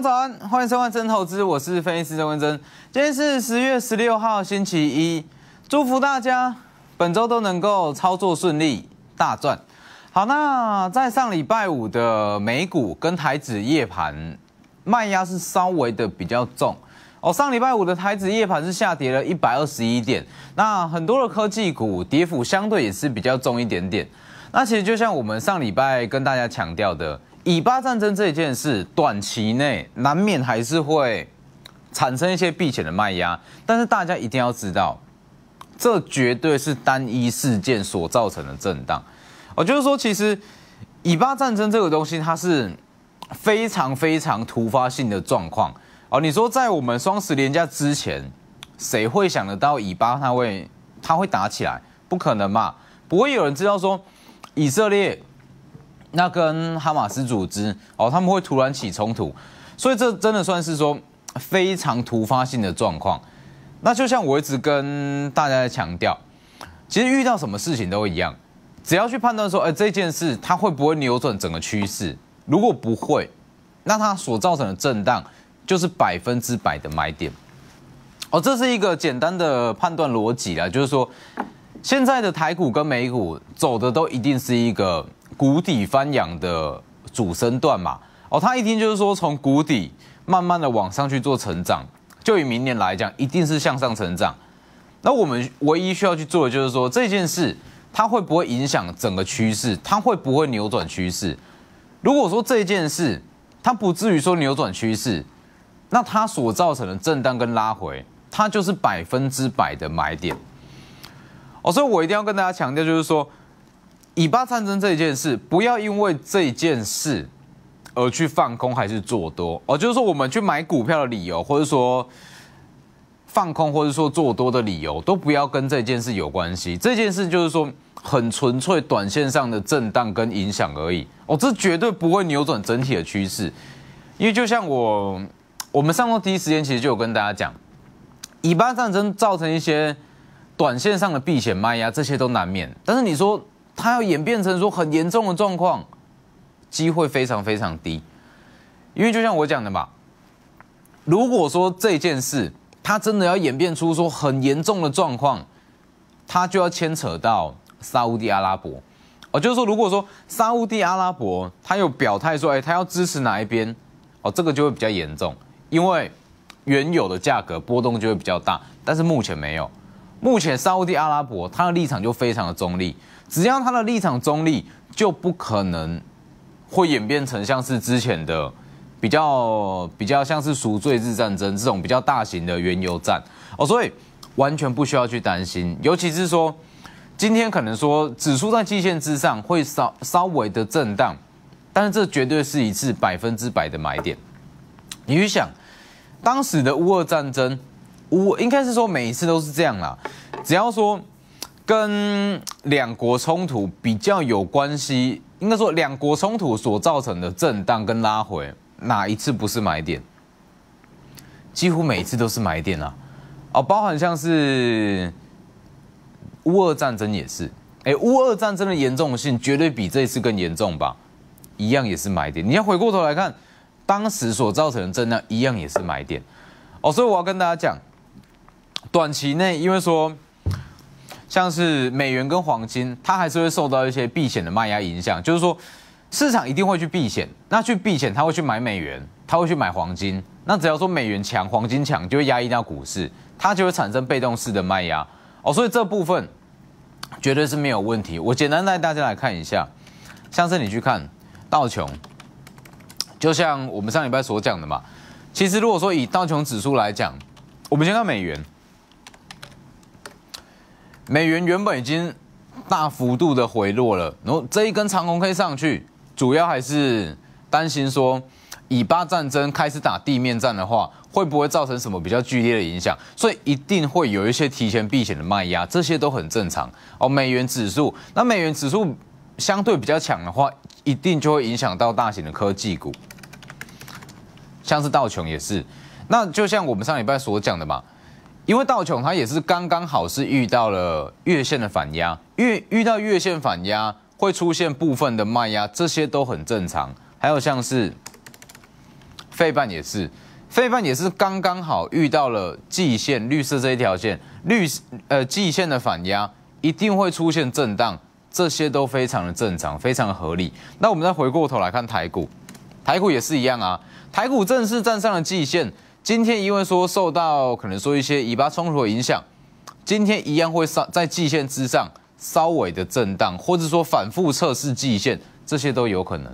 早安，欢迎收看真投资，我是分析师郑文珍。今天是十月十六号，星期一，祝福大家本周都能够操作顺利，大赚。好，那在上礼拜五的美股跟台指夜盘卖压是稍微的比较重哦。上礼拜五的台指夜盘是下跌了一百二十一点，那很多的科技股跌幅相对也是比较重一点点。那其实就像我们上礼拜跟大家强调的。以巴战争这件事，短期内难免还是会产生一些避险的卖压，但是大家一定要知道，这绝对是单一事件所造成的震荡。我就是说，其实以巴战争这个东西，它是非常非常突发性的状况。哦，你说在我们双十连假之前，谁会想得到以巴它会它会打起来？不可能嘛，不会有人知道说以色列。那跟哈马斯组织哦，他们会突然起冲突，所以这真的算是说非常突发性的状况。那就像我一直跟大家在强调，其实遇到什么事情都一样，只要去判断说，哎，这件事它会不会扭转整个趋势？如果不会，那它所造成的震荡就是百分之百的买点。哦，这是一个简单的判断逻辑啦，就是说现在的台股跟美股走的都一定是一个。谷底翻扬的主升段嘛，哦，他一听就是说从谷底慢慢的往上去做成长，就以明年来讲，一定是向上成长。那我们唯一需要去做的就是说这件事它会不会影响整个趋势，它会不会扭转趋势？如果说这件事它不至于说扭转趋势，那它所造成的震荡跟拉回，它就是百分之百的买点。哦，所以我一定要跟大家强调就是说。以巴战争这一件事，不要因为这件事而去放空还是做多哦。就是说，我们去买股票的理由，或者说放空，或者说做多的理由，都不要跟这件事有关系。这件事就是说，很纯粹短线上的震荡跟影响而已。哦，这绝对不会扭转整体的趋势，因为就像我，我们上周第一时间其实就有跟大家讲，以巴战争造成一些短线上的避险卖压，这些都难免。但是你说。它要演变成说很严重的状况，机会非常非常低，因为就像我讲的嘛，如果说这件事它真的要演变出说很严重的状况，它就要牵扯到沙地阿拉伯，哦，就是说如果说沙地阿拉伯他有表态说，哎，他要支持哪一边，哦，这个就会比较严重，因为原有的价格波动就会比较大，但是目前没有。目前沙地阿拉伯它的立场就非常的中立，只要它的立场中立，就不可能会演变成像是之前的比较比较像是赎罪日战争这种比较大型的原油战哦，所以完全不需要去担心，尤其是说今天可能说指数在季线之上会稍稍微的震荡，但是这绝对是一次百分之百的买点。你去想当时的乌俄战争。我应该是说每一次都是这样啦，只要说跟两国冲突比较有关系，应该说两国冲突所造成的震荡跟拉回，哪一次不是买点？几乎每一次都是买点啊！哦，包含像是乌俄战争也是，哎，乌俄战争的严重性绝对比这一次更严重吧？一样也是买点。你要回过头来看当时所造成的震荡，一样也是买点。哦，所以我要跟大家讲。短期内，因为说，像是美元跟黄金，它还是会受到一些避险的卖压影响。就是说，市场一定会去避险，那去避险，他会去买美元，他会去买黄金。那只要说美元强，黄金强，就会压抑掉股市，它就会产生被动式的卖压哦。所以这部分绝对是没有问题。我简单带大家来看一下，像是你去看道琼，就像我们上礼拜所讲的嘛。其实如果说以道琼指数来讲，我们先看美元。美元原本已经大幅度的回落了，然后这一根长红 K 上去，主要还是担心说，以巴战争开始打地面战的话，会不会造成什么比较剧烈的影响？所以一定会有一些提前避险的卖压，这些都很正常。哦，美元指数，那美元指数相对比较强的话，一定就会影响到大型的科技股，像是道琼也是。那就像我们上礼拜所讲的嘛。因为道琼它也是刚刚好是遇到了月线的反压，遇遇到月线反压会出现部分的卖压，这些都很正常。还有像是，费半也是，费半也是刚刚好遇到了季线绿色这一条线，绿呃季线的反压一定会出现震荡，这些都非常的正常，非常合理。那我们再回过头来看台股，台股也是一样啊，台股正式站上了季线。今天因为说受到可能说一些以巴冲突的影响，今天一样会上在季线之上稍微的震荡，或者说反复测试季线，这些都有可能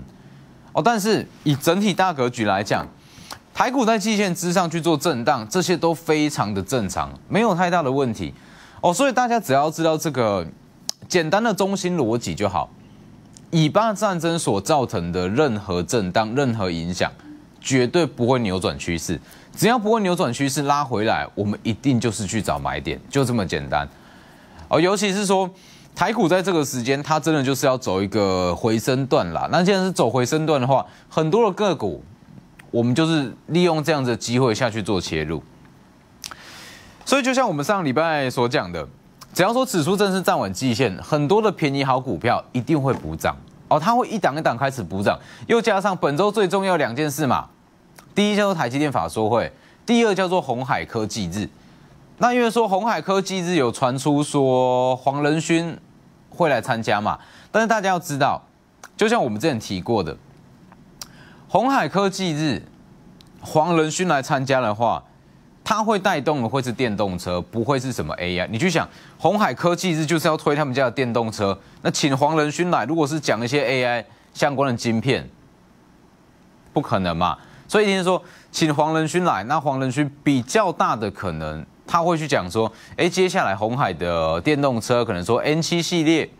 哦。但是以整体大格局来讲，台股在季线之上去做震荡，这些都非常的正常，没有太大的问题哦。所以大家只要知道这个简单的中心逻辑就好。以巴战争所造成的任何震荡、任何影响，绝对不会扭转趋势。只要不会扭转趋势拉回来，我们一定就是去找买点，就这么简单。哦，尤其是说台股在这个时间，它真的就是要走一个回升段啦。那既然是走回升段的话，很多的个股，我们就是利用这样子的机会下去做切入。所以就像我们上礼拜所讲的，只要说指数正式站稳季线，很多的便宜好股票一定会补涨哦，它会一档一档开始补涨，又加上本周最重要两件事嘛。第一叫做台积电法说会，第二叫做红海科技日。那因为说红海科技日有传出说黄仁勋会来参加嘛，但是大家要知道，就像我们之前提过的，红海科技日黄仁勋来参加的话，他会带动的会是电动车，不会是什么 AI。你去想，红海科技日就是要推他们家的电动车，那请黄仁勋来，如果是讲一些 AI 相关的晶片，不可能嘛。所以今天说请黄仁勋来，那黄仁勋比较大的可能，他会去讲说，哎，接下来红海的电动车可能说 N 七系列，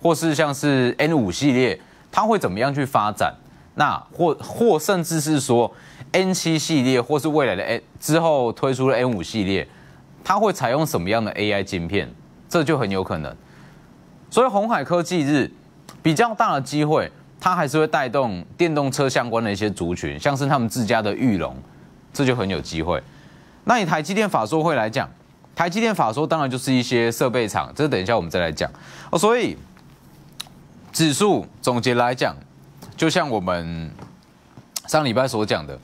或是像是 N 五系列，他会怎么样去发展？那或或甚至是说 N 七系列，或是未来的 N 之后推出了 N 五系列，它会采用什么样的 AI 晶片？这就很有可能。所以红海科技日比较大的机会。它还是会带动电动车相关的一些族群，像是他们自家的玉龙，这就很有机会。那你台积电法说会来讲，台积电法说当然就是一些设备厂，这等一下我们再来讲。哦，所以指数总结来讲，就像我们上礼拜所讲的，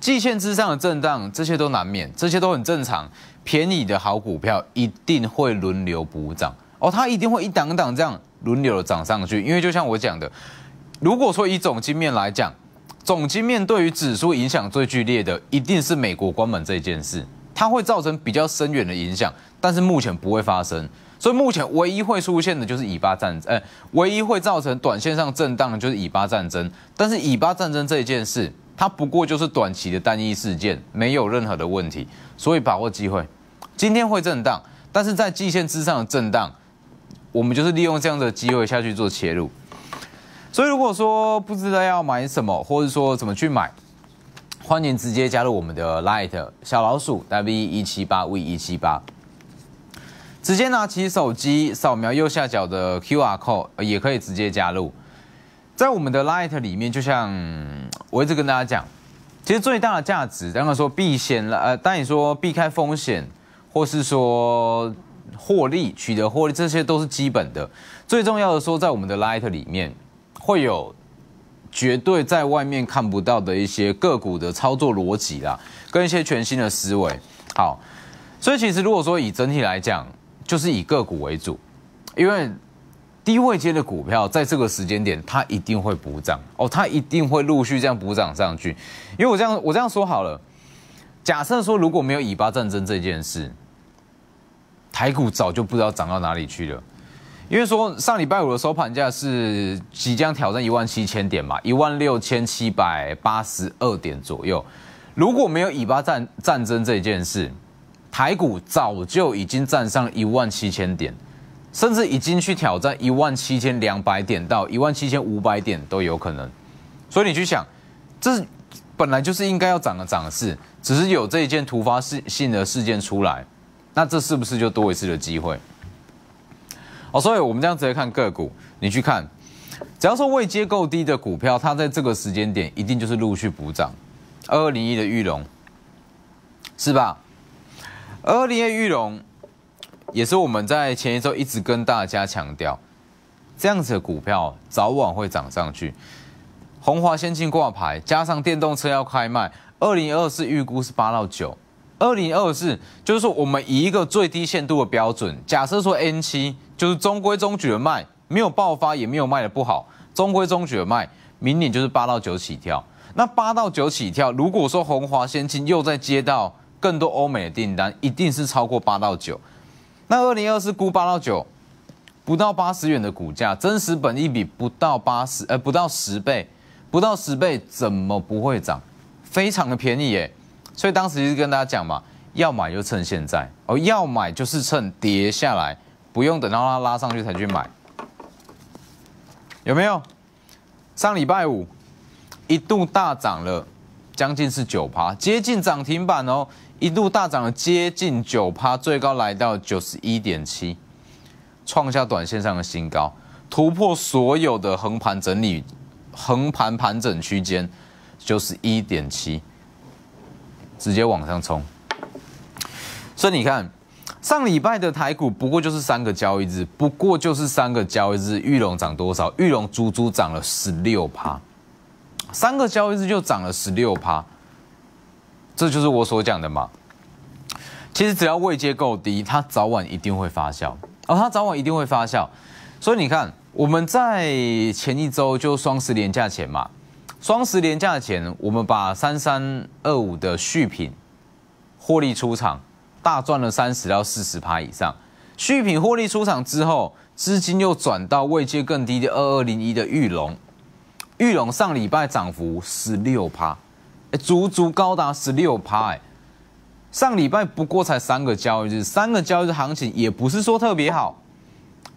季线之上的震荡，这些都难免，这些都很正常。便宜的好股票一定会轮流补涨哦，它一定会一档档这样轮流的涨上去，因为就像我讲的。如果说以总经面来讲，总经面对于指数影响最剧烈的，一定是美国关门这件事，它会造成比较深远的影响。但是目前不会发生，所以目前唯一会出现的就是以巴战争，唯一会造成短线上震荡的就是以巴战争。但是以巴战争这一件事，它不过就是短期的单一事件，没有任何的问题。所以把握机会，今天会震荡，但是在季线之上的震荡，我们就是利用这样的机会下去做切入。所以如果说不知道要买什么，或者说怎么去买，欢迎直接加入我们的 Light 小老鼠 W 一七八 V 一七八，直接拿起手机扫描右下角的 QR code，也可以直接加入。在我们的 Light 里面，就像我一直跟大家讲，其实最大的价值，当然说避险了，呃，当你说避开风险，或是说获利、取得获利，这些都是基本的。最重要的说，在我们的 Light 里面。会有绝对在外面看不到的一些个股的操作逻辑啦，跟一些全新的思维。好，所以其实如果说以整体来讲，就是以个股为主，因为低位接的股票在这个时间点，它一定会补涨哦，它一定会陆续这样补涨上去。因为我这样我这样说好了，假设说如果没有尾巴战争这件事，台股早就不知道涨到哪里去了。因为说上礼拜五的收盘价是即将挑战一万七千点嘛，一万六千七百八十二点左右。如果没有尾巴战战争这件事，台股早就已经站上一万七千点，甚至已经去挑战一万七千两百点到一万七千五百点都有可能。所以你去想，这本来就是应该要涨的涨势，只是有这一件突发性的事件出来，那这是不是就多一次的机会？好，所以我们这样直接看个股，你去看，只要说未接够低的股票，它在这个时间点一定就是陆续补涨。二零一的玉龙，是吧？二零一玉龙也是我们在前一周一直跟大家强调，这样子的股票早晚会涨上去。红华先进挂牌加上电动车要开卖，二零二四预估是八到九，二零二四就是说我们以一个最低限度的标准，假设说 N 七。就是中规中矩的卖，没有爆发，也没有卖的不好，中规中矩的卖。明年就是八到九起跳。那八到九起跳，如果说红华先进又在接到更多欧美的订单，一定是超过八到九。那二零二四估八到九，不到八十元的股价，真实本一比不到八十，呃不到十倍，不到十倍怎么不会涨？非常的便宜耶。所以当时就是跟大家讲嘛，要买就趁现在，哦要买就是趁跌下来。不用等到它拉上去才去买，有没有？上礼拜五一度大涨了，将近是九趴，接近涨停板哦。一度大涨了接近九趴，最高来到九十一点七，创下短线上的新高，突破所有的横盘整理、横盘盘整区间，就是一点七，直接往上冲。所以你看。上礼拜的台股不过就是三个交易日，不过就是三个交易日，玉龙涨多少？玉龙足足涨了十六趴，三个交易日就涨了十六趴，这就是我所讲的嘛。其实只要位阶够低，它早晚一定会发酵哦，它早晚一定会发酵。所以你看，我们在前一周就双十连价钱嘛，双十连价钱，我们把三三二五的续品获利出场。大赚了三十到四十趴以上，续品获利出场之后，资金又转到位阶更低的二二零一的玉龙。玉龙上礼拜涨幅十六趴，足足高达十六趴，哎，上礼拜不过才三个交易日，三个交易日行情也不是说特别好，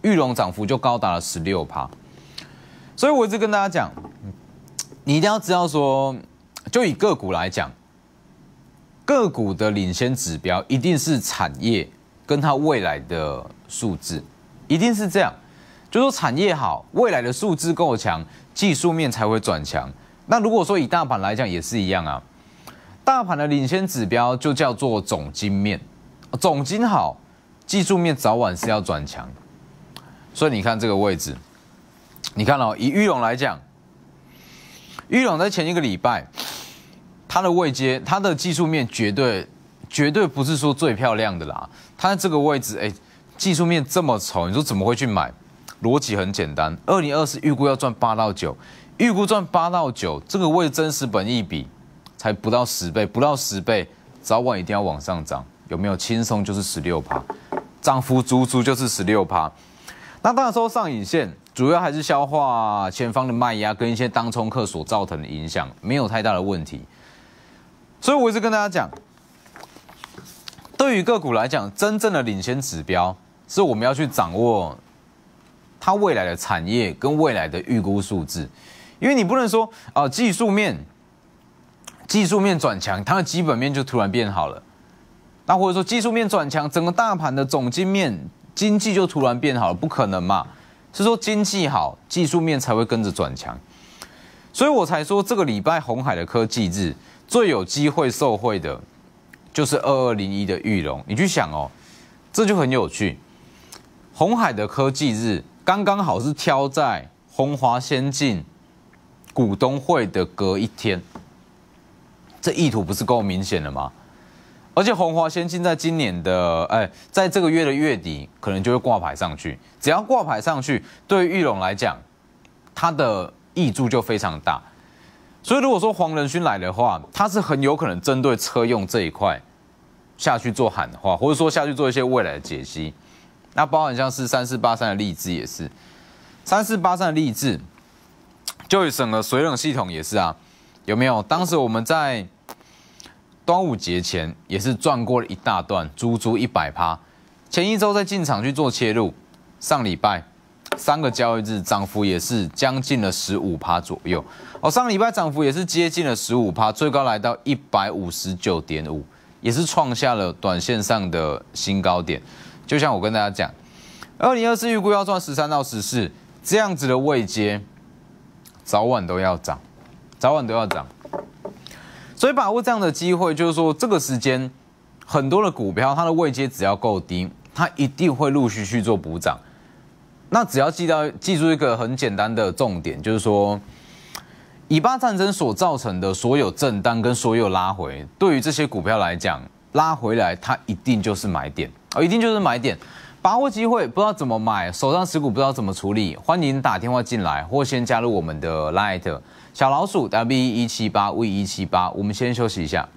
玉龙涨幅就高达了十六趴。所以我一直跟大家讲，你一定要知道说，就以个股来讲。个股的领先指标一定是产业跟它未来的数字，一定是这样。就说产业好，未来的数字够强，技术面才会转强。那如果说以大盘来讲也是一样啊，大盘的领先指标就叫做总金面，总金好，技术面早晚是要转强。所以你看这个位置，你看哦，以玉龙来讲，玉龙在前一个礼拜。它的位阶，它的技术面绝对，绝对不是说最漂亮的啦。它这个位置，哎，技术面这么丑，你说怎么会去买？逻辑很简单，二零二四预估要赚八到九，预估赚八到九，这个位真实本意比，才不到十倍，不到十倍，早晚一定要往上涨，有没有？轻松就是十六趴，涨幅足足就是十六趴。那当然说上影线，主要还是消化前方的卖压跟一些当冲客所造成的影响，没有太大的问题。所以，我一直跟大家讲，对于个股来讲，真正的领先指标是我们要去掌握它未来的产业跟未来的预估数字。因为你不能说啊，技术面技术面转强，它的基本面就突然变好了。那或者说技术面转强，整个大盘的总经面经济就突然变好了，不可能嘛？是说经济好，技术面才会跟着转强。所以我才说，这个礼拜红海的科技日。最有机会受贿的，就是二二零一的玉龙。你去想哦，这就很有趣。红海的科技日刚刚好是挑在红华先进股东会的隔一天，这意图不是够明显了吗？而且红华先进在今年的哎，在这个月的月底可能就会挂牌上去。只要挂牌上去，对玉龙来讲，它的益处就非常大。所以如果说黄仁勋来的话，他是很有可能针对车用这一块下去做喊的话，或者说下去做一些未来的解析，那包含像是三四八三的励志也是，三四八三的励志就整个水冷系统也是啊，有没有？当时我们在端午节前也是赚过了一大段，足足一百趴。前一周在进场去做切入，上礼拜。三个交易日涨幅也是将近了十五趴左右，哦，上个礼拜涨幅也是接近了十五趴，最高来到一百五十九点五，也是创下了短线上的新高点。就像我跟大家讲，二零二四预估要赚十三到十四，这样子的位阶，早晚都要涨，早晚都要涨。所以把握这样的机会，就是说这个时间，很多的股票它的位阶只要够低，它一定会陆续去做补涨。那只要记到记住一个很简单的重点，就是说，以巴战争所造成的所有震荡跟所有拉回，对于这些股票来讲，拉回来它一定就是买点哦，一定就是买点。把握机会，不知道怎么买，手上持股不知道怎么处理，欢迎打电话进来或先加入我们的 Light 小老鼠 W 一七八 V 一七八。我们先休息一下。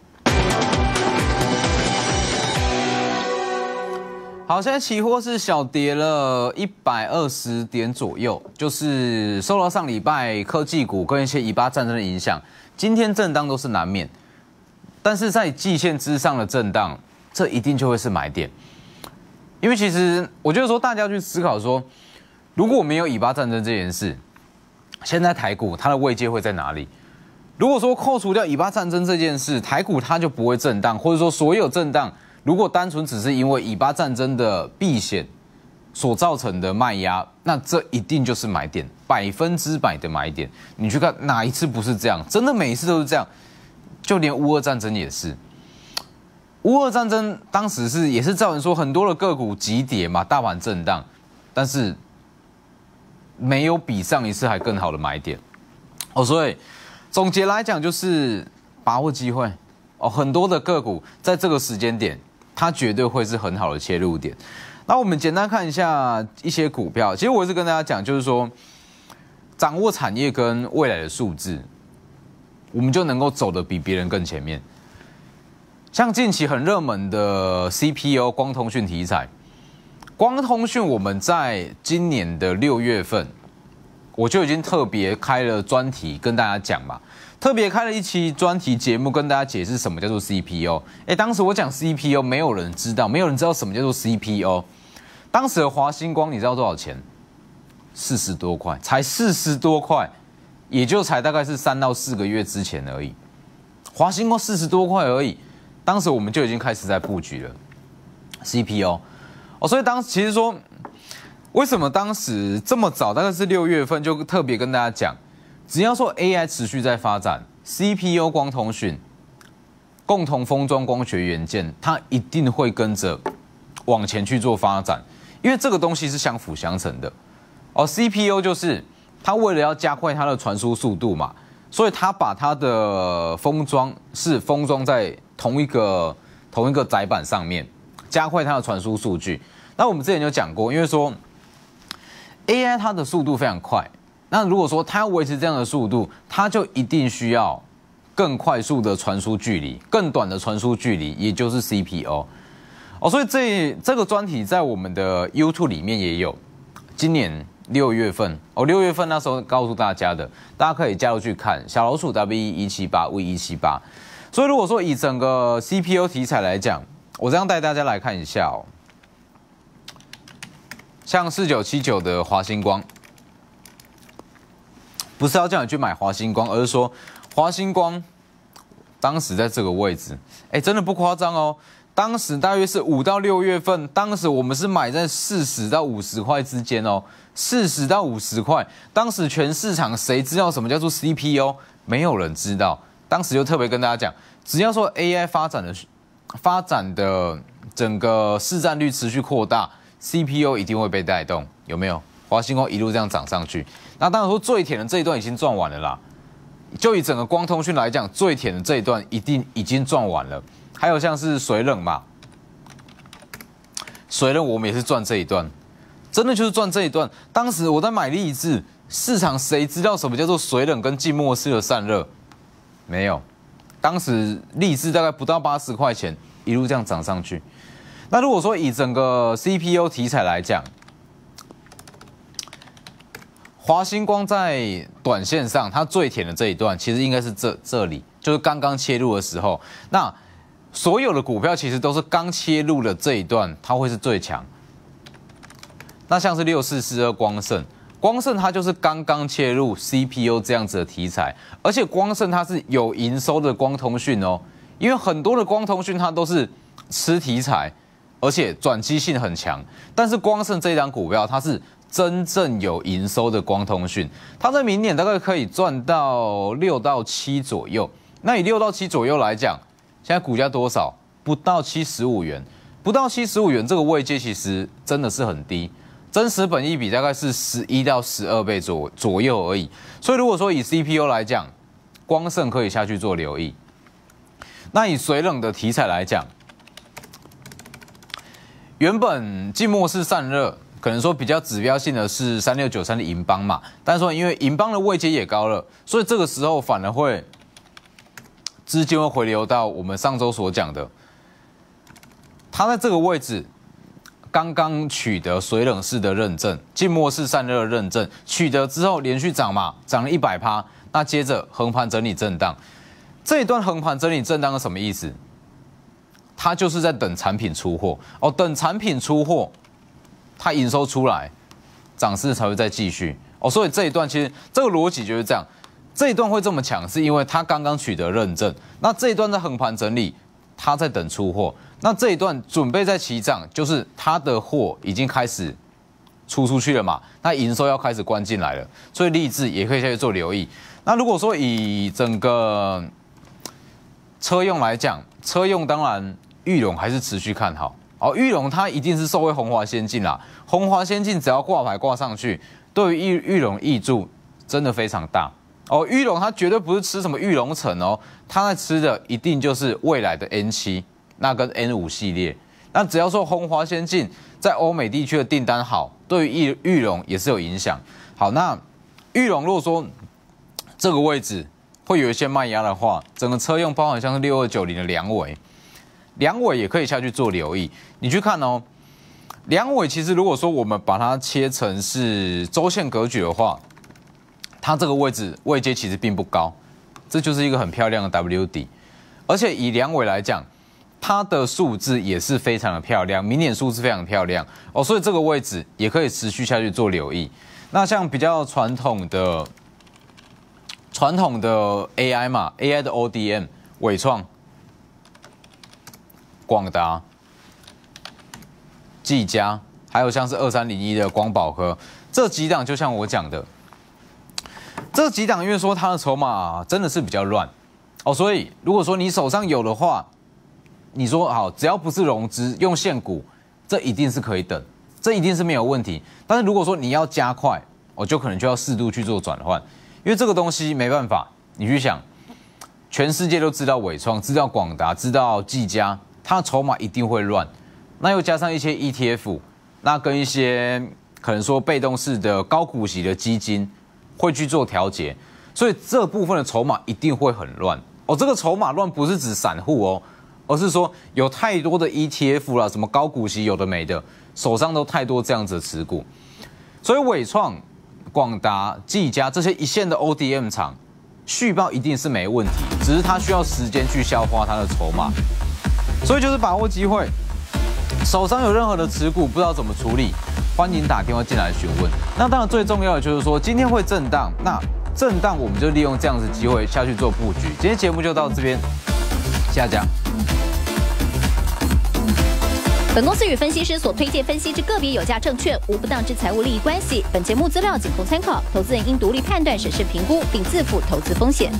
好，现在起货是小跌了一百二十点左右，就是受到上礼拜科技股跟一些以巴战争的影响，今天震荡都是难免。但是在季线之上的震荡，这一定就会是买点，因为其实我觉得说大家去思考说，如果没有以巴战争这件事，现在台股它的位阶会在哪里？如果说扣除掉以巴战争这件事，台股它就不会震荡，或者说所有震荡。如果单纯只是因为以巴战争的避险所造成的卖压，那这一定就是买点，百分之百的买点。你去看哪一次不是这样？真的每一次都是这样，就连乌俄战争也是。乌俄战争当时是也是造成说很多的个股急跌嘛，大盘震荡，但是没有比上一次还更好的买点。哦，所以总结来讲就是把握机会。哦，很多的个股在这个时间点。它绝对会是很好的切入点。那我们简单看一下一些股票。其实我是跟大家讲，就是说，掌握产业跟未来的数字，我们就能够走得比别人更前面。像近期很热门的 CPU 光通讯题材，光通讯我们在今年的六月份。我就已经特别开了专题跟大家讲嘛，特别开了一期专题节目跟大家解释什么叫做 CPU。哎，当时我讲 CPU，没有人知道，没有人知道什么叫做 CPU。当时的华星光，你知道多少钱？四十多块，才四十多块，也就才大概是三到四个月之前而已。华星光四十多块而已，当时我们就已经开始在布局了 CPU。哦，所以当时其实说。为什么当时这么早，大概是六月份就特别跟大家讲，只要说 AI 持续在发展，CPU 光通讯，共同封装光学元件，它一定会跟着往前去做发展，因为这个东西是相辅相成的。哦，CPU 就是它为了要加快它的传输速度嘛，所以它把它的封装是封装在同一个同一个载板上面，加快它的传输数据。那我们之前就讲过，因为说。AI 它的速度非常快，那如果说它要维持这样的速度，它就一定需要更快速的传输距离，更短的传输距离，也就是 c p o 哦，所以这这个专题在我们的 YouTube 里面也有，今年六月份哦，六月份那时候告诉大家的，大家可以加入去看，小老鼠 W 一七八 V 一七八。所以如果说以整个 CPU 题材来讲，我这样带大家来看一下哦。像四九七九的华星光，不是要叫你去买华星光，而是说华星光当时在这个位置，哎，真的不夸张哦。当时大约是五到六月份，当时我们是买在四十到五十块之间哦，四十到五十块。当时全市场谁知道什么叫做 CPU？没有人知道。当时就特别跟大家讲，只要说 AI 发展的发展的整个市占率持续扩大。C P U 一定会被带动，有没有？华星光一路这样涨上去，那当然说最甜的这一段已经赚完了啦。就以整个光通讯来讲，最甜的这一段一定已经赚完了。还有像是水冷嘛，水冷我们也是赚这一段，真的就是赚这一段。当时我在买立智，市场谁知道什么叫做水冷跟静默式的散热？没有，当时立智大概不到八十块钱，一路这样涨上去。那如果说以整个 CPU 题材来讲，华星光在短线上它最甜的这一段，其实应该是这这里，就是刚刚切入的时候。那所有的股票其实都是刚切入的这一段，它会是最强。那像是六四四二光盛，光盛它就是刚刚切入 CPU 这样子的题材，而且光盛它是有营收的光通讯哦，因为很多的光通讯它都是吃题材。而且转机性很强，但是光盛这一档股票，它是真正有营收的光通讯，它在明年大概可以赚到六到七左右。那以六到七左右来讲，现在股价多少？不到七十五元，不到七十五元这个位阶其实真的是很低，真实本益比大概是十一到十二倍左左右而已。所以如果说以 CPU 来讲，光盛可以下去做留意。那以水冷的题材来讲。原本静默式散热可能说比较指标性的是三六九三的银邦嘛，但是说因为银邦的位阶也高了，所以这个时候反而会资金会回流到我们上周所讲的，它在这个位置刚刚取得水冷式的认证，静默式散热认证取得之后连续涨嘛，涨了一百趴，那接着横盘整理震荡，这一段横盘整理震荡是什么意思？它就是在等产品出货哦，等产品出货，它营收出来，涨势才会再继续哦。所以这一段其实这个逻辑就是这样，这一段会这么强，是因为它刚刚取得认证。那这一段在横盘整理，它在等出货。那这一段准备在起涨，就是它的货已经开始出出去了嘛？那营收要开始关进来了，所以立志也可以下去做留意。那如果说以整个车用来讲，车用当然。玉龙还是持续看好哦，玉龙它一定是受惠红华先进啦，红华先进只要挂牌挂上去，对于玉玉龙益注真的非常大哦。玉龙它绝对不是吃什么玉龙城哦，它在吃的一定就是未来的 N 七，那跟 N 五系列，那只要说红华先进在欧美地区的订单好，对于玉玉龙也是有影响。好，那玉龙如果说这个位置会有一些卖压的话，整个车用包好像是六二九零的梁尾。梁伟也可以下去做留意，你去看哦。梁伟其实如果说我们把它切成是周线格局的话，它这个位置位阶其实并不高，这就是一个很漂亮的 W 底，而且以梁伟来讲，它的数字也是非常的漂亮，明年数字非常漂亮哦，所以这个位置也可以持续下去做留意。那像比较传统的、传统的 AI 嘛，AI 的 ODM 伟创。广达、技嘉，还有像是二三零一的光宝科，这几档就像我讲的，这几档因为说它的筹码真的是比较乱哦，所以如果说你手上有的话，你说好，只要不是融资用现股，这一定是可以等，这一定是没有问题。但是如果说你要加快，我就可能就要适度去做转换，因为这个东西没办法。你去想，全世界都知道伟创，知道广达，知道技嘉。它筹码一定会乱，那又加上一些 ETF，那跟一些可能说被动式的高股息的基金会去做调节，所以这部分的筹码一定会很乱哦。这个筹码乱不是指散户哦，而是说有太多的 ETF 了，什么高股息有的没的，手上都太多这样子的持股，所以伟创、广达、技嘉这些一线的 ODM 厂续报一定是没问题，只是它需要时间去消化它的筹码。所以就是把握机会，手上有任何的持股不知道怎么处理，欢迎打电话进来询问。那当然最重要的就是说今天会震荡，那震荡我们就利用这样子机会下去做布局。今天节目就到这边，下讲。本公司与分析师所推荐分析之个别有价证券无不当之财务利益关系，本节目资料仅供参考，投资人应独立判断、审慎评估并自负投资风险。